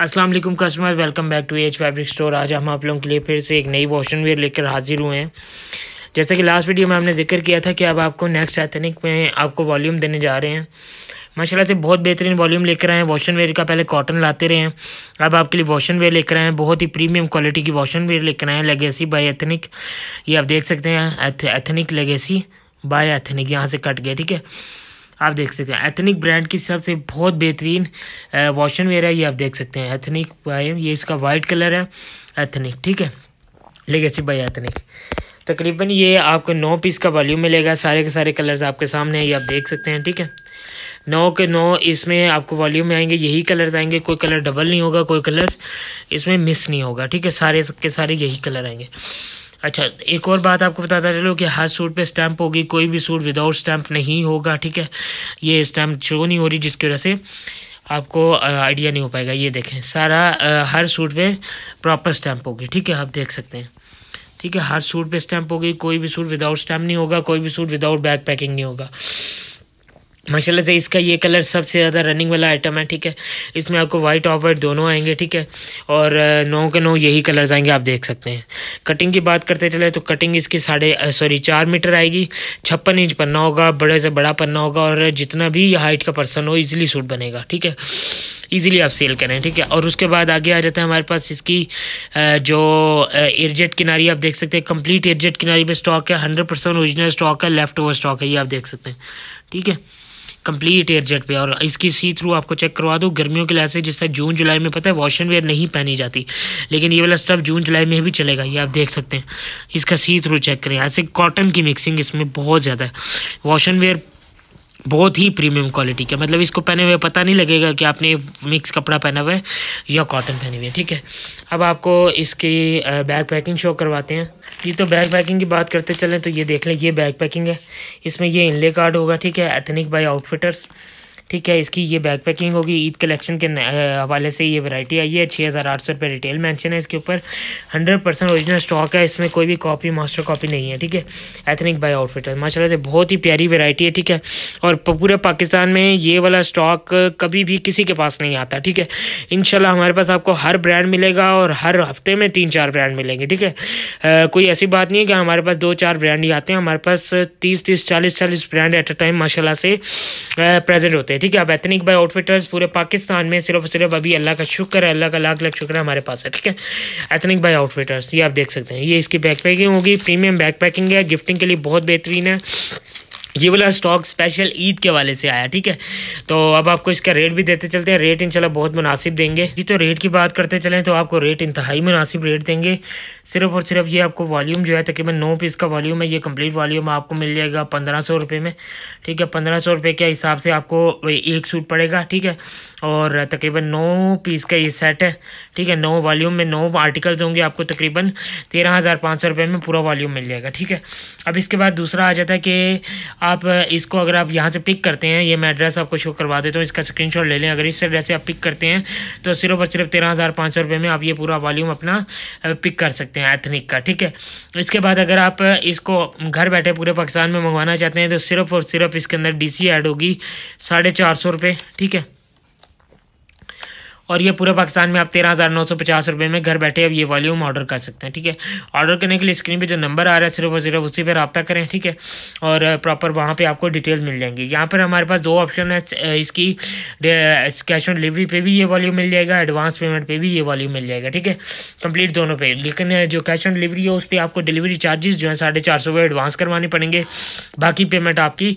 अस्सलाम वालेकुम customer welcome back to H fabric store आज हम आप लोगों के लिए फिर से एक नई वॉशन वेयर लेकर हाजिर हुए हैं जैसा कि लास्ट वीडियो में हमने जिक्र किया था कि अब आपको नेक्स्ट एथनिक में आपको वॉल्यूम देने जा रहे हैं माशाल्लाह से बहुत बेहतरीन वॉल्यूम लेकर आए हैं वॉशन वेयर का पहले कॉटन लाते रहे हैं अब आपके लिए वॉशन वेयर लेकर आए हैं बहुत ही प्रीमियम क्वालिटी की वॉशन वेयर लेकर आए हैं लेगेसी बाय एथनिक ये आप देख सकते हैं एथनिक लेगेसी बाय एथनिक यहाँ से कट गया ठीक है आप देख सकते हैं एथनिक ब्रांड की सबसे बहुत बेहतरीन वॉशन वेयर है ये आप देख सकते हैं एथनिक भाई ये इसका वाइट कलर है एथनिक ठीक है लेगेसी बाई एथनिक तकरीबन ये आपको नौ पीस का वॉल्यूम मिलेगा सारे के सारे कलर्स आपके सामने ये आप देख सकते हैं ठीक है नौ के नौ इसमें आपको वॉल्यूम आएंगे यही कलर्स आएंगे कोई कलर डबल नहीं होगा कोई कलर इसमें मिस नहीं होगा ठीक है सारे के सारे यही कलर आएंगे अच्छा एक और बात आपको बताता चलो कि हर सूट पे स्टैंप होगी कोई भी सूट विदाउट स्टैंप नहीं होगा ठीक है ये स्टैंप शो नहीं हो रही जिसकी वजह से आपको आइडिया नहीं हो पाएगा ये देखें सारा आ, हर सूट पे प्रॉपर स्टैंप होगी ठीक है आप देख सकते हैं ठीक है हर सूट पे स्टैंप होगी कोई भी सूट विदाउट स्टैंप नहीं होगा कोई भी सूट विदाउट बैग पैकिंग नहीं होगा माशाला से तो इसका ये कलर सबसे ज़्यादा रनिंग वाला आइटम है ठीक है इसमें आपको वाइट ऑफ वाइट दोनों आएंगे ठीक है और नौ के नौ यही कलर्स आएंगे आप देख सकते हैं कटिंग की बात करते चले तो कटिंग इसकी साढ़े सॉरी चार मीटर आएगी छप्पन इंच पन्ना होगा बड़े से बड़ा पन्ना होगा और जितना भी हाइट का पर्सन हो ईजिली सूट बनेगा ठीक है ईजिली आप सेल करें ठीक है और उसके बाद आगे आ जाता है हमारे पास इसकी जो एयरजेट किनारी आप देख सकते हैं कम्प्लीट एयरजेट किनारी पर स्टॉक है हंड्रेड परसेंट स्टॉक है लेफ्ट ओवर स्टॉक है ये आप देख सकते हैं ठीक है कंप्लीट एयरजेट पे और इसकी सी थ्रू आपको चेक करवा दो गर्मियों के लिहाज से जिस तरह जून जुलाई में पता है वॉशन वेयर नहीं पहनी जाती लेकिन ये वाला स्टफ जून जुलाई में भी चलेगा ये आप देख सकते हैं इसका सी थ्रू चेक करें ऐसे कॉटन की मिक्सिंग इसमें बहुत ज़्यादा है वॉशन वेयर बहुत ही प्रीमियम क्वालिटी का मतलब इसको पहने हुए पता नहीं लगेगा कि आपने मिक्स कपड़ा पहना हुआ है या कॉटन पहनी हुई है ठीक है अब आपको इसकी बैग पैकिंग शो करवाते हैं ये तो बैग पैकिंग की बात करते चलें तो ये देख लें ये बैग पैकिंग है इसमें ये इनले कार्ड होगा ठीक है एथनिक बाई आउटफिटर्स ठीक है इसकी ये बैक पैकिंग होगी ईद कलेक्शन के हवाले से ये वैरायटी आई है छः हज़ार आठ सौ रुपये रिटेल मैंशन है इसके ऊपर हंड्रेड परसेंट ओरिजिनल स्टॉक है इसमें कोई भी कॉपी मास्टर कॉपी नहीं है ठीक है एथनिक बाई आउटफिट है माशाला से बहुत ही प्यारी वेरायटी है ठीक है और पूरे पाकिस्तान में ये वाला स्टॉक कभी भी किसी के पास नहीं आता ठीक है इन हमारे पास आपको हर ब्रांड मिलेगा और हर हफ्ते में तीन चार ब्रांड मिलेंगे ठीक है कोई ऐसी बात नहीं है कि हमारे पास दो चार ब्रांड ही आते हैं हमारे पास तीस तीस चालीस चालीस ब्रांड एट अ टाइम माशाला से प्रेजेंट होते हैं ठीक है अब एथनिक बाई आउटफिटर्स पूरे पाकिस्तान में सिर्फ सिर्फ अभी अल्लाह का शुक्र है अल्लाह का लाख लाख शुक्र है हमारे पास है ठीक है एथनिक बाई आउटफिटर्स ये आप देख सकते हैं ये इसकी बैक पैकिंग होगी प्रीमियम बैक पैकिंग है गिफ्टिंग के लिए बहुत बेहतरीन है ये वाला स्टॉक स्पेशल ईद के वाले से आया ठीक है तो अब आपको इसका रेट भी देते चलते हैं रेट इनशाला बहुत मुनासिब देंगे जी तो रेट की बात करते चलें तो आपको रेट इंतहाई मुनासिब रेट देंगे सिर्फ और सिर्फ ये आपको वॉल्यूम जो है तकरीबन नौ पीस का वॉल्यूम है ये कंप्लीट वॉल्यूम आपको मिल जाएगा पंद्रह सौ रुपये में ठीक है पंद्रह सौ रुपये के हिसाब से आपको एक सूट पड़ेगा ठीक है और तकरीबन नौ पीस का ये सेट है ठीक है नौ वॉल्यूम में नौ आर्टिकल्स होंगे आपको तकरीबन तेरह हज़ार पाँच सौ रुपये में पूरा वॉल्यूम मिल जाएगा ठीक है अब इसके बाद दूसरा आ जाता है कि आप इसको अगर आप यहाँ से पिक करते हैं ये मैं एड्रेस आपको शो करवा देता हूँ इसका स्क्रीन ले लें अगर इस एड्रेस से आप पिक करते हैं तो सिर्फ और सिर्फ तेरह हज़ार पाँच सौ रुपये में आप ये पूरा वॉल्यूम अपना पिक कर सकते हैं एथनिक का ठीक है इसके बाद अगर आप इसको घर बैठे पूरे पाकिस्तान में मंगवाना चाहते हैं तो सिर्फ और सिर्फ इसके अंदर डी सी ऐड होगी साढ़े चार सौ रुपये ठीक है और ये पूरे पाकिस्तान में आप तेरह हज़ार नौ सौ पचास रुपये में घर बैठे अब ये वॉल्यूम ऑर्डर कर सकते हैं ठीक है ऑर्डर करने के लिए स्क्रीन पे जो नंबर आ रहा है सिर्फ और उसी पर रबा करें ठीक है और प्रॉपर uh, वहाँ पर आपको डिटेल्स मिल जाएंगी यहाँ पर हमारे पास दो ऑप्शन है uh, इसकी कैश ऑन डिलीवरी पर भी ये वॉल्यूम मिल जाएगा एडवांस पेमेंट पे भी ये वॉल्यूम मिल जाएगा ठीक है कंप्लीट दोनों पे लेकिन uh, जो कैश ऑन डिलीवरी है उस पर आपको डिलीवरी चार्जेस जो है साढ़े चार सौ एडवांस करवाने पड़ेंगे बाकी पेमेंट आपकी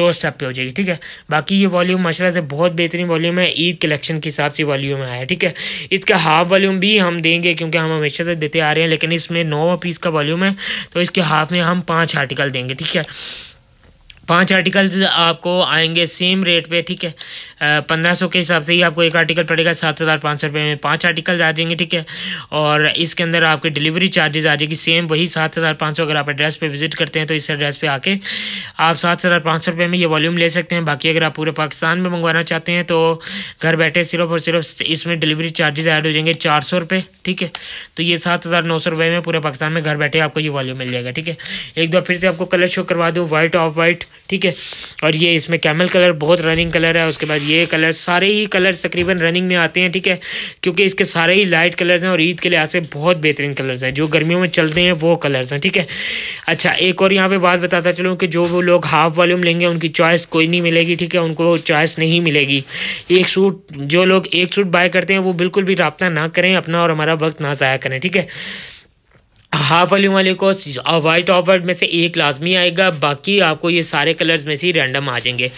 डोर स्टेप पर हो जाएगी ठीक है बाकी ये वॉल्यूम माशा से बहुत बेहतरीन वॉल्यूम है ईद कलेक्शन के हिसाब से वॉल्यूम वॉल्यूम आया ठीक है इसका हाफ वॉल्यूम भी हम देंगे क्योंकि हम हमेशा से देते आ रहे हैं लेकिन इसमें नौ पीस का वॉल्यूम है तो इसके हाफ में हम पाँच आर्टिकल देंगे ठीक है पांच आर्टिकल्स आपको आएंगे सेम रेट पे ठीक है पंद्रह सौ के हिसाब से ही आपको एक आर्टिकल पड़ेगा सात हज़ार पाँच सौ रुपये में पाँच आर्टिकल आ जाएंगे ठीक है और इसके अंदर आपके डिलीवरी चार्जेज़ आ जाएगी सेम वही सात हज़ार पाँच सौ अगर आप एड्रेस पे विजिट करते हैं तो इस एड्रेस पर आके आप सात हज़ार पाँच सौ रुपये में ये वॉल्यूम ले सकते हैं बाकी अगर आप पूरे पाकिस्तान में मंगवाना चाहते हैं तो घर बैठे सिर्फ और सिर्फ इसमें डिलीवरी चार्जेज़ ऐड हो जाएंगे चार सौ रुपये ठीक है तो ये सात हज़ार नौ सौ रुपये में पूरे पाकिस्तान में घर बैठे आपको ये वॉल्यूम मिल जाएगा ठीक है एक बार फिर से आपको कलर शो करवा दूँ वाइट ऑफ वाइट ठीक है और ये इसमें कैमल कलर बहुत रनिंग कलर है उसके बाद ये कलर सारे ही कलर तकरीबन रनिंग में आते हैं ठीक है क्योंकि इसके सारे ही लाइट कलर्स हैं और ईद के लिहाज से बहुत बेहतरीन कलर्स हैं जो गर्मियों में चलते हैं वो कलर्स हैं ठीक है अच्छा एक और यहाँ पर बात बताता चलूँ कि जो वो लोग हाफ वॉल्यूम लेंगे उनकी चॉइस कोई नहीं मिलेगी ठीक है उनको चॉइस नहीं मिलेगी एक सूट जो लोग एक सूट बाय करते हैं वो बिल्कुल भी रबता ना करें अपना और हमारा वक्त ना ज़ाया करें ठीक है हाफ वॉल्यूम वाले को वाइट ऑफ वाइट में से एक लाजमी आएगा बाकी आपको ये सारे कलर्स में से रैंडम आ जाएंगे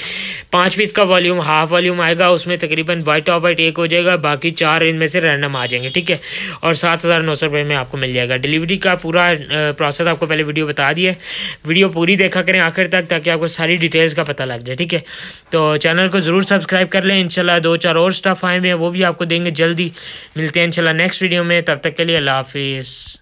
पाँच पीस का वॉल्यूम हाफ वॉल्यूम आएगा उसमें तकरीबन वाइट ऑफ वाइट एक हो जाएगा बाकी चार इनमें से रैंडम आ जाएंगे ठीक है और सात हज़ार नौ सौ रुपये में आपको मिल जाएगा डिलीवरी का पूरा प्रोसेस आपको पहले वीडियो बता दिए वीडियो पूरी देखा करें आखिर तक ताकि आपको सारी डिटेल्स का पता लग जाए ठीक है तो चैनल को ज़रूर सब्सक्राइब कर लें इनशाला दो चार और स्टाफ आए हुए हैं वो भी आपको देंगे जल्दी मिलते हैं इनशाला नेक्स्ट वीडियो में तब तक के लिए अल्लाह हाफिज़